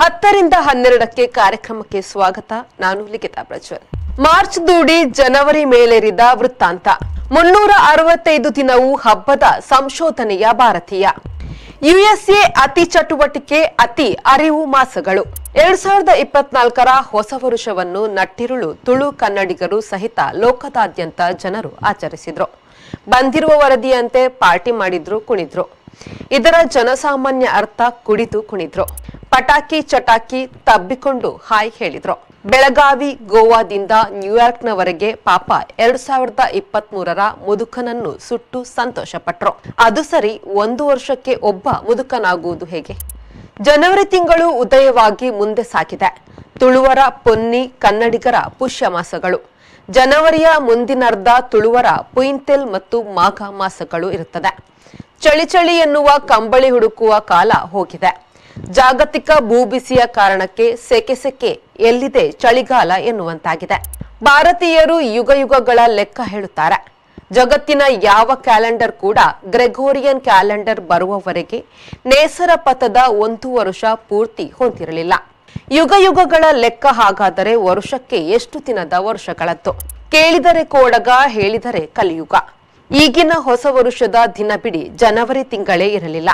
ಹತ್ತರಿಂದ ಹನ್ನೆರಡಕ್ಕೆ ಕಾರ್ಯಕ್ರಮಕ್ಕೆ ಸ್ವಾಗತ ನಾನು ಲಿಖಿತಾ ಪ್ರಜ್ವಲ್ ಮಾರ್ಚ್ ದೂಡಿ ಜನವರಿ ಮೇಲೇರಿದ ವೃತ್ತಾಂತ ಮುನ್ನೂರ ಅರವತ್ತೈದು ದಿನವೂ ಹಬ್ಬದ ಸಂಶೋಧನೆಯ ಭಾರತೀಯ ಯುಎಸ್ಎ ಅತಿ ಚಟುವಟಿಕೆ ಅತಿ ಅರಿವು ಮಾಸಗಳು ಎರಡ್ ಸಾವಿರದ ಇಪ್ಪತ್ನಾಲ್ಕರ ಹೊಸ ವರುಷವನ್ನು ನಟ್ಟಿರುಳು ತುಳು ಕನ್ನಡಿಗರು ಸಹಿತ ಲೋಕದಾದ್ಯಂತ ಜನರು ಆಚರಿಸಿದ್ರು ಬಂದಿರುವ ವರದಿಯಂತೆ ಪಾರ್ಟಿ ಮಾಡಿದ್ರು ಕುಣಿದ್ರು ಇದರ ಜನಸಾಮಾನ್ಯ ಅರ್ಥ ಕುಡಿದು ಕುಣಿದ್ರು ಪಟಾಕಿ ಚಟಾಕಿ ತಬ್ಬಿಕೊಂಡು ಹಾಯ್ ಹೇಳಿದ್ರು ಬೆಳಗಾವಿ ಗೋವಾದಿಂದ ನ್ಯೂಯಾರ್ಕ್ನವರೆಗೆ ಪಾಪ ಎರಡು ಸಾವಿರದ ಇಪ್ಪತ್ತ್ ಮೂರರ ಮುದುಕನನ್ನು ಸುಟ್ಟು ಸಂತೋಷಪಟ್ರು ಅದು ಸರಿ ಒಂದು ವರ್ಷಕ್ಕೆ ಒಬ್ಬ ಮುದುಕನಾಗುವುದು ಹೇಗೆ ಜನವರಿ ತಿಂಗಳು ಉದಯವಾಗಿ ಮುಂದೆ ಸಾಕಿದೆ ತುಳುವರ ಪೊನ್ನಿ ಕನ್ನಡಿಗರ ಪುಷ್ಯ ಮಾಸಗಳು ಜನವರಿಯ ಮುಂದಿನರ್ಧ ತುಳುವರ ಪುಯಿಂತೆಲ್ ಮತ್ತು ಮಾಘ ಮಾಸಗಳು ಇರುತ್ತದೆ ಚಳಿ ಚಳಿ ಎನ್ನುವ ಕಂಬಳಿ ಹುಡುಕುವ ಕಾಲ ಹೋಗಿದೆ ಜಾಗತಿಕ ಭೂಬಿಸಿಯ ಕಾರಣಕ್ಕೆ ಸೆಕೆ ಸೆಕೆ ಎಲ್ಲಿದೆ ಚಳಿಗಾಲ ಎನ್ನುವಂತಾಗಿದೆ ಭಾರತೀಯರು ಯುಗ ಯುಗಗಳ ಲೆಕ್ಕ ಹೇಳುತ್ತಾರೆ ಜಗತ್ತಿನ ಯಾವ ಕ್ಯಾಲೆಂಡರ್ ಕೂಡ ಗ್ರೆಗೋರಿಯನ್ ಕ್ಯಾಲೆಂಡರ್ ಬರುವವರೆಗೆ ನೇಸರ ಪಥದ ಒಂದು ವರುಷ ಪೂರ್ತಿ ಹೊಂದಿರಲಿಲ್ಲ ಯುಗ ಯುಗಗಳ ಲೆಕ್ಕ ಹಾಗಾದರೆ ವರುಷಕ್ಕೆ ಎಷ್ಟು ದಿನದ ವರ್ಷಗಳದ್ದು ಕೇಳಿದರೆ ಕೋಡಗ ಹೇಳಿದರೆ ಕಲಿಯುಗ ಈಗಿನ ಹೊಸ ವರುಷದ ದಿನ ಬಿಡಿ ಜನವರಿ ತಿಂಗಳೇ ಇರಲಿಲ್ಲ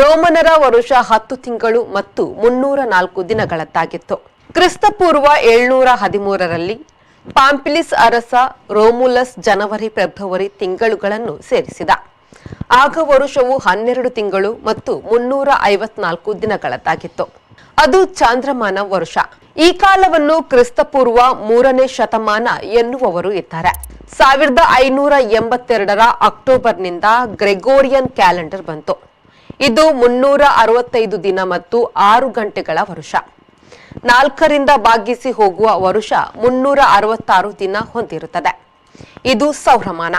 ರೋಮನರ ವರುಷ ಹತ್ತು ತಿಂಗಳು ಮತ್ತು ಮುನ್ನೂರ ನಾಲ್ಕು ದಿನಗಳದ್ದಾಗಿತ್ತು ಕ್ರಿಸ್ತಪೂರ್ವ ಏಳ್ನೂರ ಹದಿಮೂರರಲ್ಲಿ ಪಾಂಪಿಲಿಸ್ ಅರಸ ರೋಮುಲಸ್ ಜನವರಿ ಫೆಬ್ರವರಿ ತಿಂಗಳುಗಳನ್ನು ಸೇರಿಸಿದ ಆಗ ವರುಷವು ಹನ್ನೆರಡು ತಿಂಗಳು ಮತ್ತು ಮುನ್ನೂರ ಐವತ್ನಾಲ್ಕು ದಿನಗಳದ್ದಾಗಿತ್ತು ಅದು ಚಾಂದ್ರಮಾನ ವರುಷ ಈ ಕಾಲವನ್ನು ಕ್ರಿಸ್ತಪೂರ್ವ ಮೂರನೇ ಶತಮಾನ ಎನ್ನುವವರು ಇದ್ದಾರೆ ಸಾವಿರದ ಐನೂರ ಎಂಬತ್ತೆರಡರ ಅಕ್ಟೋಬರ್ನಿಂದ ಗ್ರೆಗೋರಿಯನ್ ಕ್ಯಾಲೆಂಡರ್ ಬಂತು ಇದು ಮುನ್ನೂರ ಅರವತ್ತೈದು ದಿನ ಮತ್ತು ಆರು ಗಂಟೆಗಳ ವರುಷ ನಾಲ್ಕರಿಂದ ಭಾಗಿಸಿ ಹೋಗುವ ವರುಷ ಮುನ್ನೂರ ಅರವತ್ತಾರು ದಿನ ಹೊಂದಿರುತ್ತದೆ ಇದು ಸೌರಮಾನ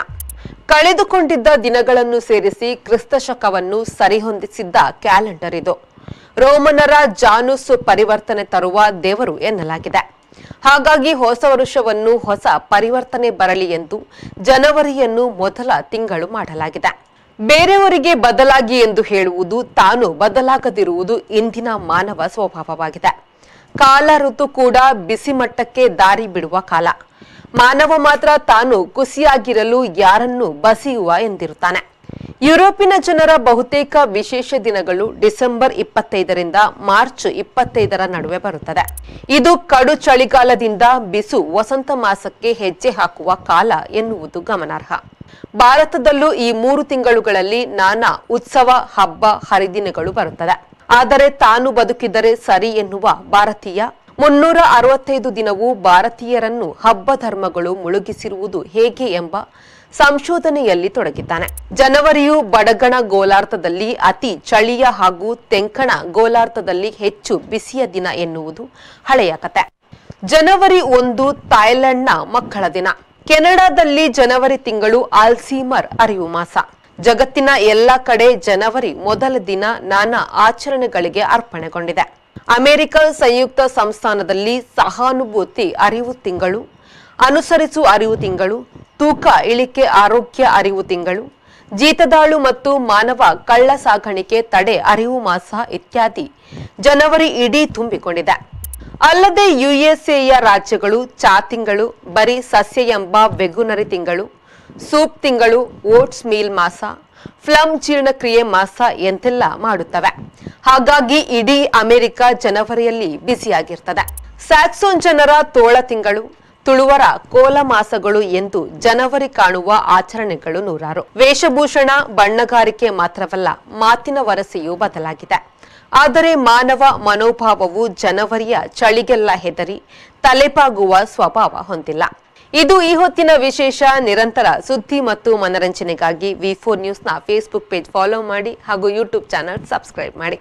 ಕಳೆದುಕೊಂಡಿದ್ದ ದಿನಗಳನ್ನು ಸೇರಿಸಿ ಕ್ರಿಸ್ತಶಕವನ್ನು ಸರಿಹೊಂದಿಸಿದ್ದ ಕ್ಯಾಲೆಂಡರ್ ಇದು ರೋಮನರ ಜಾನುಸ್ ಪರಿವರ್ತನೆ ತರುವ ದೇವರು ಎನ್ನಲಾಗಿದೆ ಹಾಗಾಗಿ ಹೊಸ ವರುಷವನ್ನು ಹೊಸ ಪರಿವರ್ತನೆ ಬರಲಿ ಎಂದು ಜನವರಿಯನ್ನು ಮೊದಲ ತಿಂಗಳು ಮಾಡಲಾಗಿದೆ ಬೇರೆಯವರಿಗೆ ಬದಲಾಗಿ ಎಂದು ಹೇಳುವುದು ತಾನು ಬದಲಾಗದಿರುವುದು ಇಂದಿನ ಮಾನವ ಸ್ವಭಾವವಾಗಿದೆ ಕಾಲ ಋತು ಕೂಡ ಬಿಸಿ ಮಟ್ಟಕ್ಕೆ ದಾರಿ ಬಿಡುವ ಕಾಲ ಮಾನವ ಮಾತ್ರ ತಾನು ಕುಸಿಯಾಗಿರಲು ಯಾರನ್ನು ಬಸಿಯುವ ಎಂದಿರುತ್ತಾನೆ ಯುರೋಪಿನ ಜನರ ಬಹುತೇಕ ವಿಶೇಷ ದಿನಗಳು ಡಿಸೆಂಬರ್ ಇಪ್ಪತ್ತೈದರಿಂದ ಮಾರ್ಚ್ ಇಪ್ಪತ್ತೈದರ ನಡುವೆ ಬರುತ್ತದೆ ಇದು ಕಡು ಚಳಿಗಾಲದಿಂದ ಬಿಸು ವಸಂತ ಮಾಸಕ್ಕೆ ಹೆಜ್ಜೆ ಹಾಕುವ ಕಾಲ ಎನ್ನುವುದು ಗಮನಾರ್ಹ ಭಾರತದಲ್ಲೂ ಈ ಮೂರು ತಿಂಗಳುಗಳಲ್ಲಿ ನಾನಾ ಉತ್ಸವ ಹಬ್ಬ ಹರಿದಿನಗಳು ಬರುತ್ತದೆ ಆದರೆ ತಾನು ಬದುಕಿದರೆ ಸರಿ ಎನ್ನುವ ಭಾರತೀಯ ಮುನ್ನೂರ ಅರವತ್ತೈದು ದಿನವೂ ಭಾರತೀಯರನ್ನು ಹಬ್ಬ ಧರ್ಮಗಳು ಮುಳುಗಿಸಿರುವುದು ಹೇಗೆ ಎಂಬ ಸಂಶೋಧನೆಯಲ್ಲಿ ತೊಡಗಿದ್ದಾನೆ ಜನವರಿಯು ಬಡಗಣ ಗೋಲಾರ್ಥದಲ್ಲಿ ಅತಿ ಚಳಿಯ ಹಾಗೂ ತೆಂಕಣ ಗೋಲಾರ್ಥದಲ್ಲಿ ಹೆಚ್ಚು ಬಿಸಿಯ ದಿನ ಎನ್ನುವುದು ಹಳೆಯ ಕತೆ ಜನವರಿ ಒಂದು ಥಾಯ್ಲೆಂಡ್ನ ಮಕ್ಕಳ ದಿನ ಕೆನಡಾದಲ್ಲಿ ಜನವರಿ ತಿಂಗಳು ಆಲ್ಸೀಮರ್ ಅರಿವು ಮಾಸ ಜಗತ್ತಿನ ಎಲ್ಲ ಕಡೆ ಜನವರಿ ಮೊದಲ ದಿನ ನಾನಾ ಆಚರಣೆಗಳಿಗೆ ಅರ್ಪಣೆಗೊಂಡಿದೆ ಅಮೆರಿಕ ಸಂಯುಕ್ತ ಸಂಸ್ಥಾನದಲ್ಲಿ ಸಹಾನುಭೂತಿ ಅರಿವು ತಿಂಗಳು ಅನುಸರಿಸು ಅರಿವು ತಿಂಗಳು ತೂಕ ಇಳಿಕೆ ಆರೋಗ್ಯ ಅರಿವು ತಿಂಗಳು ಜೀತದಾಳು ಮತ್ತು ಮಾನವ ಕಳ್ಳ ಸಾಗಾಣಿಕೆ ತಡೆ ಅರಿವು ಮಾಸ ಇತ್ಯಾದಿ ಜನವರಿ ಇಡೀ ತುಂಬಿಕೊಂಡಿದೆ ಅಲ್ಲದೆ ಯುಎಸ್ಎಯ ರಾಜ್ಯಗಳು ಚಾ ತಿಂಗಳು ಬರೀ ಸಸ್ಯ ಎಂಬ ವೆಗುನರಿ ತಿಂಗಳು ಸೂಪ್ ತಿಂಗಳು ಓಟ್ಸ್ ಮೀಲ್ ಮಾಸ ಫ್ಲಮ್ ಜೀರ್ಣಕ್ರಿಯೆ ಮಾಸ ಎಂತೆಲ್ಲ ಮಾಡುತ್ತವೆ ಹಾಗಾಗಿ ಇಡೀ ಅಮೆರಿಕ ಜನವರಿಯಲ್ಲಿ ಬ್ಯುಸಿಯಾಗಿರ್ತದೆ ಸ್ಯಾಕ್ಸೋನ್ ಜನರ ತೋಳ ತಿಂಗಳು ತುಳುವರ ಕೋಲ ಮಾಸಗಳು ಎಂದು ಜನವರಿ ಕಾಣುವ ಆಚರಣೆಗಳು ನೂರಾರು ವೇಷಭೂಷಣ ಬಣ್ಣಗಾರಿಕೆ ಮಾತ್ರವಲ್ಲ ಮಾತಿನ ವರಸೆಯೂ ಬದಲಾಗಿದೆ ಆದರೆ ಮಾನವ ಮನೋಭಾವವು ಜನವರಿಯ ಚಳಿಗೆಲ್ಲ ಹೆದರಿ ತಲೆಪಾಗುವ ಸ್ವಭಾವ ಹೊಂದಿಲ್ಲ ಇದು ಈ ಹೊತ್ತಿನ ವಿಶೇಷ ನಿರಂತರ ಸುದ್ದಿ ಮತ್ತು ಮನರಂಜನೆಗಾಗಿ ವಿ ಫೋರ್ ನ್ಯೂಸ್ನ ಫೇಸ್ಬುಕ್ ಪೇಜ್ ಫಾಲೋ ಮಾಡಿ ಹಾಗೂ ಯೂಟ್ಯೂಬ್ ಚಾನಲ್ ಸಬ್ಸ್ಕ್ರೈಬ್ ಮಾಡಿ